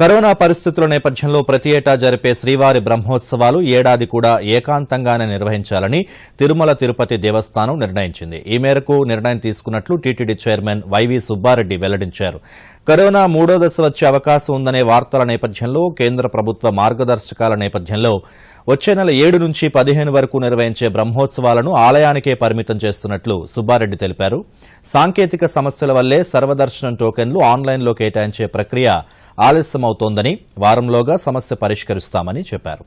corona పరిస్థితుల నేపథ్యంలో ప్రతి ఏటా జరిపే శ్రీవారి బ్రహ్మోత్సవాలు ఏడాది కూడా ఏకాంతంగానే నిర్వహించాలని తిరుమల తిరుపతి దేవస్థానం నిర్ణయించింది ఈ మేరకు నిర్ణయం తీసుకున్నట్లు టీటీడీ చైర్మన్ వైవీ సుబ్బారెడ్డి వెల్లడించారు కరోనా మూడో దశ వచ్చే అవకాశం ఉందనే వార్తల నేపథ్యంలో కేంద్ర ప్రభుత్వ మార్గదర్శకాల నేపథ్యంలో వచ్చే నెల ఏడు నుంచి పదిహేను వరకు నిర్వహించే బ్రహ్మోత్సవాలను ఆలయానికే పరిమితం చేస్తున్నట్లు సుబ్బారెడ్డి తెలిపారు సాంకేతిక సమస్యల వల్లే సర్వదర్శనం టోకెన్లు ఆన్లైన్లో కేటాయించే ప్రక్రియ ఆలస్యమవుతోందని వారంలోగా సమస్య పరిష్కరిస్తామని చెప్పారు